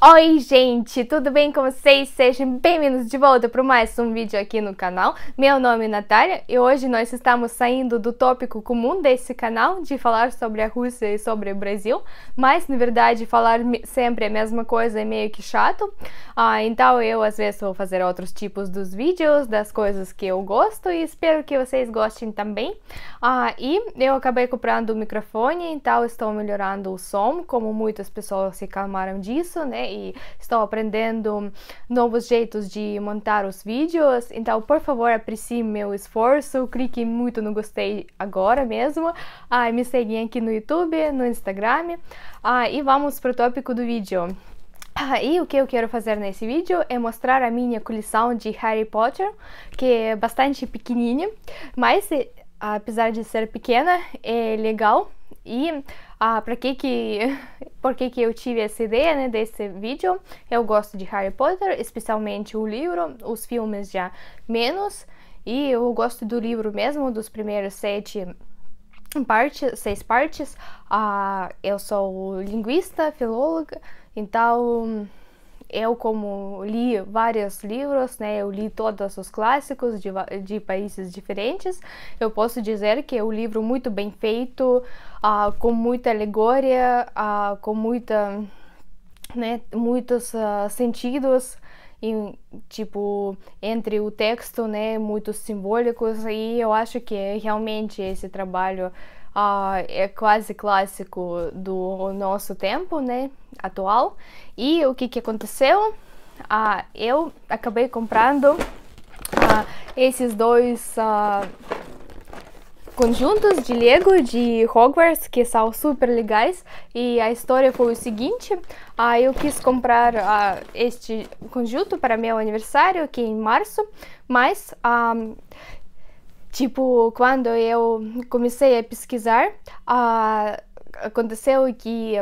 Oi gente, tudo bem com vocês? Sejam bem-vindos de volta para mais um vídeo aqui no canal. Meu nome é Natália e hoje nós estamos saindo do tópico comum desse canal de falar sobre a Rússia e sobre o Brasil, mas na verdade falar sempre a mesma coisa é meio que chato, ah, então eu às vezes vou fazer outros tipos dos vídeos, das coisas que eu gosto e espero que vocês gostem também. Ah, e eu acabei comprando o microfone, então estou melhorando o som, como muitas pessoas se calmaram disso, né? E estou aprendendo novos jeitos de montar os vídeos. Então, por favor, aprecie meu esforço, clique muito no gostei agora mesmo. Ah, me seguem aqui no YouTube, no Instagram. Ah, e vamos para o tópico do vídeo. Ah, e o que eu quero fazer nesse vídeo é mostrar a minha coleção de Harry Potter, que é bastante pequenininha, mas eh, apesar de ser pequena, é legal e ah, pra que que, por que que eu tive essa ideia, né, desse vídeo. Eu gosto de Harry Potter, especialmente o livro, os filmes já menos, e eu gosto do livro mesmo, dos primeiros sete partes, seis partes. Ah, eu sou linguista, filóloga, então eu como li vários livros, né, eu li todos os clássicos de, de países diferentes, eu posso dizer que é um livro muito bem feito, uh, com muita alegoria, uh, ah, com muita, né, muitos uh, sentidos, em, tipo entre o texto, né, muitos simbólicos e eu acho que é realmente esse trabalho ah, é quase clássico do nosso tempo, né, atual. E o que, que aconteceu? Uh, eu acabei comprando uh, esses dois conjuntos de Lego de Hogwarts que são super legais e a história foi o seguinte eu quis comprar este conjunto para meu aniversário que é em março mas Tipo, quando eu comecei a pesquisar, uh, aconteceu que.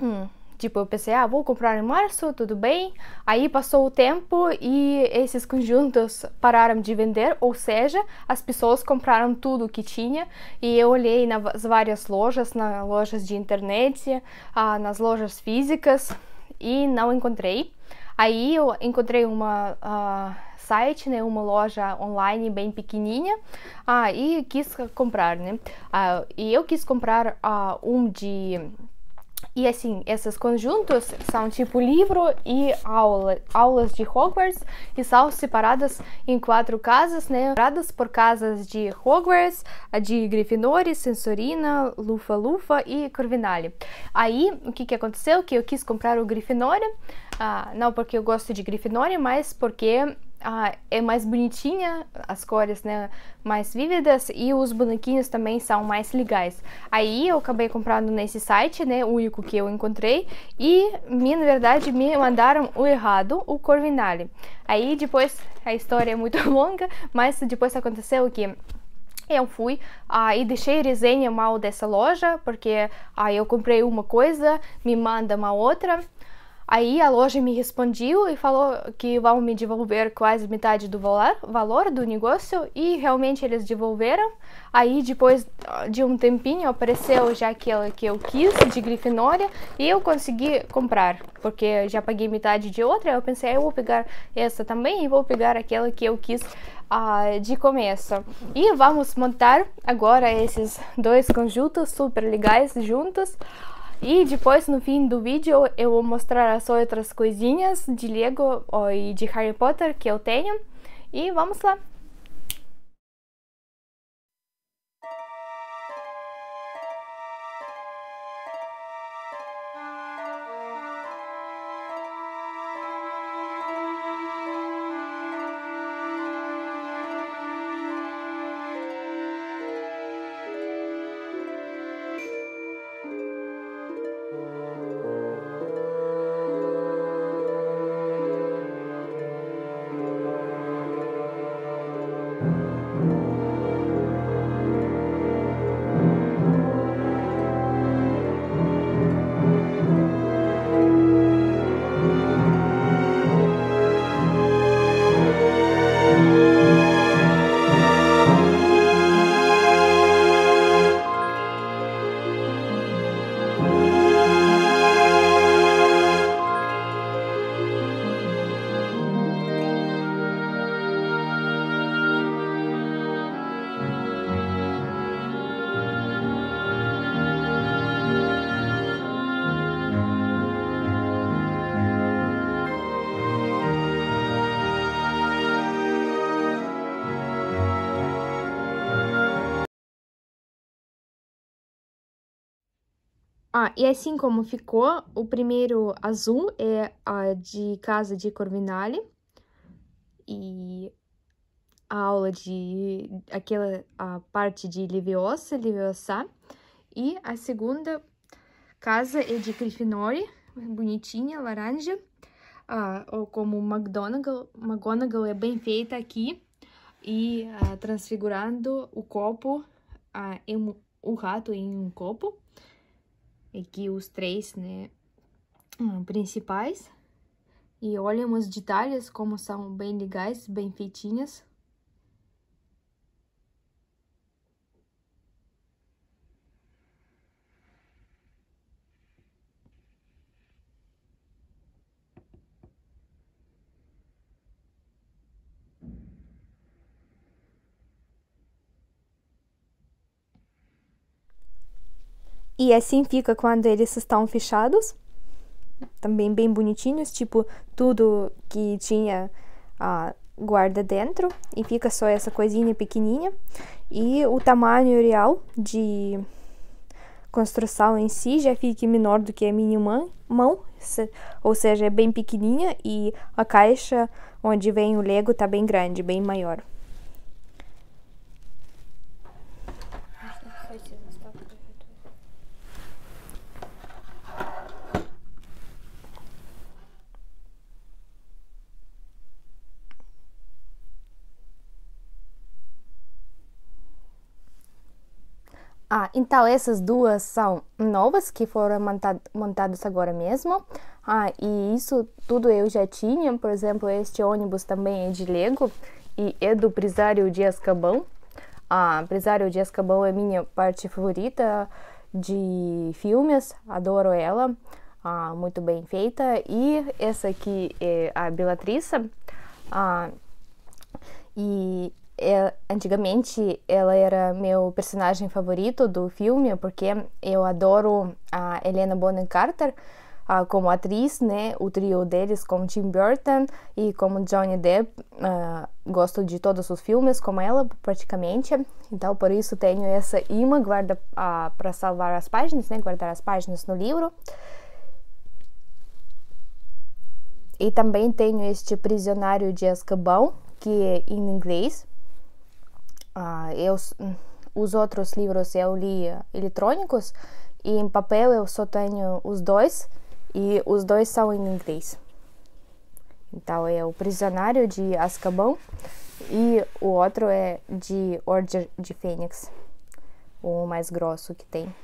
Hum, Tipo, eu pensei, ah, vou comprar em março, tudo bem. Aí passou o tempo e esses conjuntos pararam de vender, ou seja, as pessoas compraram tudo que tinha. E eu olhei nas várias lojas, nas lojas de internet, ah, nas lojas físicas e não encontrei. Aí eu encontrei uma ah, site, né, uma loja online bem pequenininha, ah, e quis comprar, né? Ah, e eu quis comprar ah, um de e assim, esses conjuntos são tipo livro e aula, aulas de Hogwarts e são separadas em quatro casas, né? Separadas por casas de Hogwarts, de Grifinória, Sensorina, Lufa-Lufa e Corvinale. Aí, o que, que aconteceu? Que eu quis comprar o Grifinória, ah, não porque eu gosto de Grifinória, mas porque ah, é mais bonitinha, as cores né, mais vívidas e os bonequinhos também são mais legais. Aí eu acabei comprando nesse site, né, o único que eu encontrei, e na verdade me mandaram o errado, o Corvinale. Aí depois, a história é muito longa, mas depois aconteceu que eu fui ah, e deixei resenha mal dessa loja, porque ah, eu comprei uma coisa, me manda uma outra, Aí a loja me respondeu e falou que vão me devolver quase metade do valor do negócio e realmente eles devolveram. Aí depois de um tempinho apareceu já aquela que eu quis de Grifinória e eu consegui comprar, porque já paguei metade de outra, eu pensei ah, eu vou pegar essa também e vou pegar aquela que eu quis ah, de começo. E vamos montar agora esses dois conjuntos super legais juntos. E depois, no fim do vídeo, eu vou mostrar as outras coisinhas de Lego e de Harry Potter que eu tenho. E vamos lá! Ah, e assim como ficou, o primeiro azul é a de Casa de Corvinale. E a aula de... aquela a parte de Liviosa, Liviosa. E a segunda casa é de Grifinória, bonitinha, laranja. Ah, ou como McDonagall, McGonagall é bem feita aqui. E ah, transfigurando o copo, ah, em, o rato em um copo aqui é os três, né, ah, principais. E olhem os detalhes como são bem legais, bem feitinhas. E assim fica quando eles estão fechados. Também bem bonitinhos, tipo tudo que tinha a guarda dentro e fica só essa coisinha pequenininha. E o tamanho real de construção em si já fica menor do que a minha mão, ou seja, é bem pequenininha e a caixa onde vem o Lego tá bem grande, bem maior. Ah, então essas duas são novas que foram montadas agora mesmo. Ah, e isso tudo eu já tinha. Por exemplo, este ônibus também é de Lego e é do Prisário de Escabão. Ah, Prisário de Escabão é minha parte favorita de filmes, adoro ela. Ah, muito bem feita. E essa aqui é a Belatriz. Ah, e é, antigamente ela era meu personagem favorito do filme, porque eu adoro a Helena Bonham Carter ah, como atriz, né? O trio deles com Tim Burton e como Johnny Depp. Ah, gosto de todos os filmes como ela, praticamente. Então, por isso tenho essa imã guarda ah, para salvar as páginas, né? Guardar as páginas no livro. E também tenho este Prisionário de Azkaban, que é em inglês, ah, eu, os outros livros eu li eletrônicos e em papel eu só tenho os dois e os dois são em inglês. Então é o Prisionário de Azkaban e o outro é de Order de Fênix, o mais grosso que tem.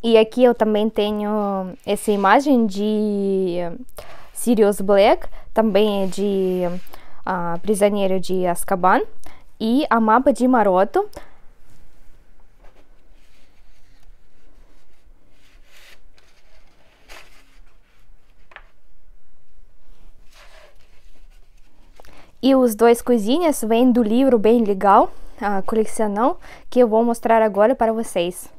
E aqui eu também tenho essa imagem de Sirius Black, também é de a Prisioneiro de Azkaban e A Mapa de Maroto. E os dois coisinhas vêm do livro bem legal, a coleção, que eu vou mostrar agora para vocês.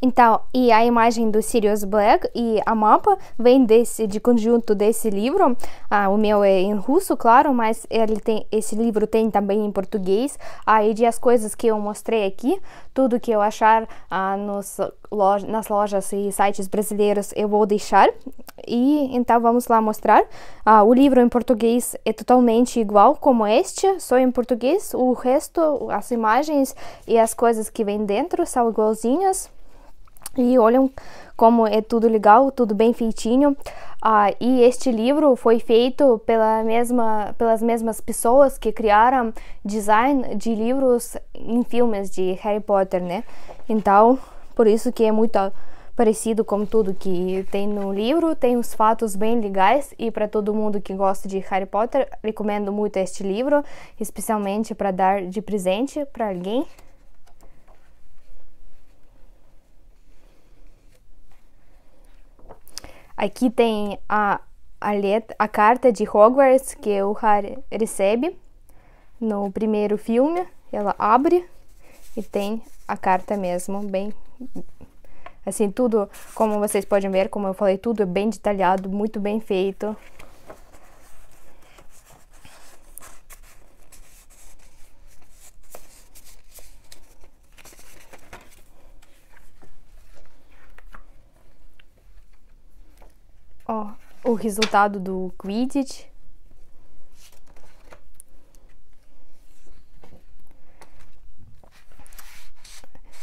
Então, e a imagem do Sirius Black e a mapa vem desse, de conjunto desse livro. Ah, o meu é em russo, claro, mas ele tem, esse livro tem também em português. Aí ah, de as coisas que eu mostrei aqui, tudo que eu achar ah, nos, nas lojas e sites brasileiros eu vou deixar. E então vamos lá mostrar. Ah, o livro em português é totalmente igual como este, só em português. O resto, as imagens e as coisas que vem dentro são igualzinhas e olham como é tudo legal, tudo bem feitinho. Ah, e este livro foi feito pela mesma, pelas mesmas pessoas que criaram design de livros em filmes de Harry Potter, né? Então, por isso que é muito parecido com tudo que tem no livro, tem os fatos bem legais e para todo mundo que gosta de Harry Potter, recomendo muito este livro, especialmente para dar de presente para alguém. Aqui tem a, a, letra, a carta de Hogwarts que o Harry recebe no primeiro filme. Ela abre e tem a carta mesmo, bem assim, tudo, como vocês podem ver, como eu falei, tudo é bem detalhado, muito bem feito. Ó, o resultado do Quidditch.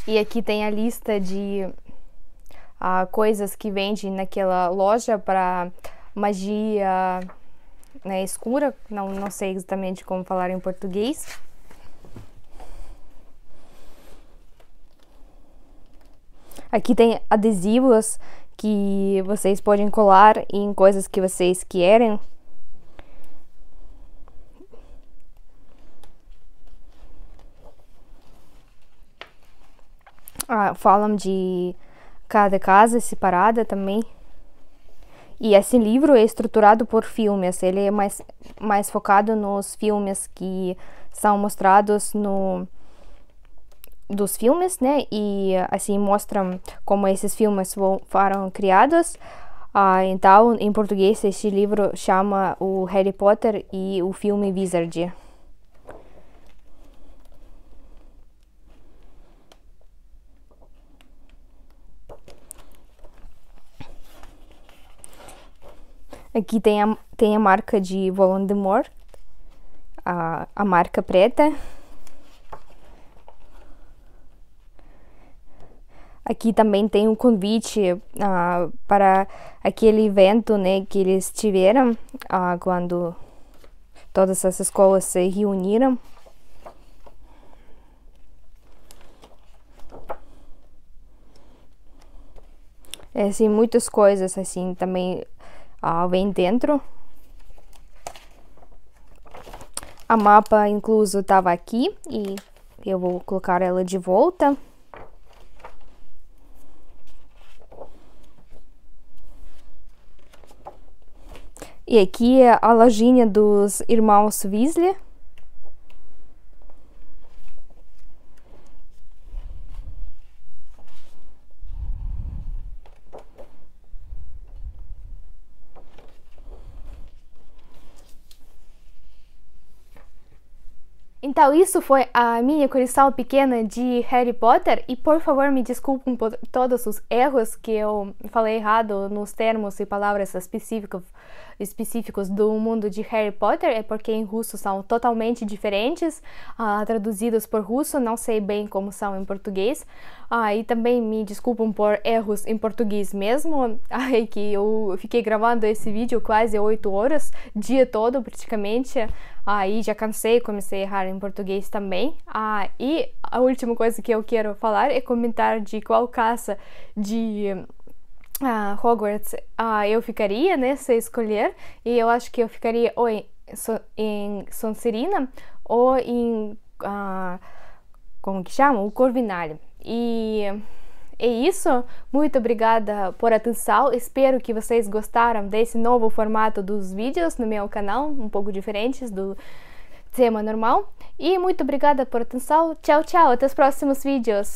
E aqui tem a lista de ah, coisas que vende naquela loja para magia né, escura, não, não sei exatamente como falar em português. Aqui tem adesivos que vocês podem colar em coisas que vocês querem. Ah, falam de cada casa separada também. E esse livro é estruturado por filmes, ele é mais, mais focado nos filmes que são mostrados no, dos filmes, né? E assim mostram como esses filmes foram criados. Ah, então, em português, este livro chama o Harry Potter e o filme Wizard. Aqui tem a, tem a marca de Voldemort, a, a marca preta. Aqui também tem um convite uh, para aquele evento né, que eles tiveram uh, quando todas as escolas se reuniram. É, assim, muitas coisas assim também uh, vem dentro. A mapa incluso estava aqui e eu vou colocar ela de volta. E aqui é a lojinha dos irmãos Weasley. Então, isso foi a minha coleção pequena de Harry Potter. E por favor, me desculpem por todos os erros que eu falei errado nos termos e palavras específicas específicos do mundo de Harry Potter, é porque em russo são totalmente diferentes, uh, traduzidos por russo, não sei bem como são em português. Uh, e também me desculpam por erros em português mesmo, uh, que eu fiquei gravando esse vídeo quase 8 horas, dia todo praticamente. Aí uh, já cansei, comecei a errar em português também. Uh, e a última coisa que eu quero falar é comentar de qual caça de a ah, Hogwarts, ah, eu ficaria, né, se escolher, e eu acho que eu ficaria ou em, em Sonserina ou em, ah, como que chama? O Corvinal. E é isso. Muito obrigada por atenção. Espero que vocês gostaram desse novo formato dos vídeos no meu canal, um pouco diferentes do tema normal. E muito obrigada por atenção. Tchau, tchau. Até os próximos vídeos.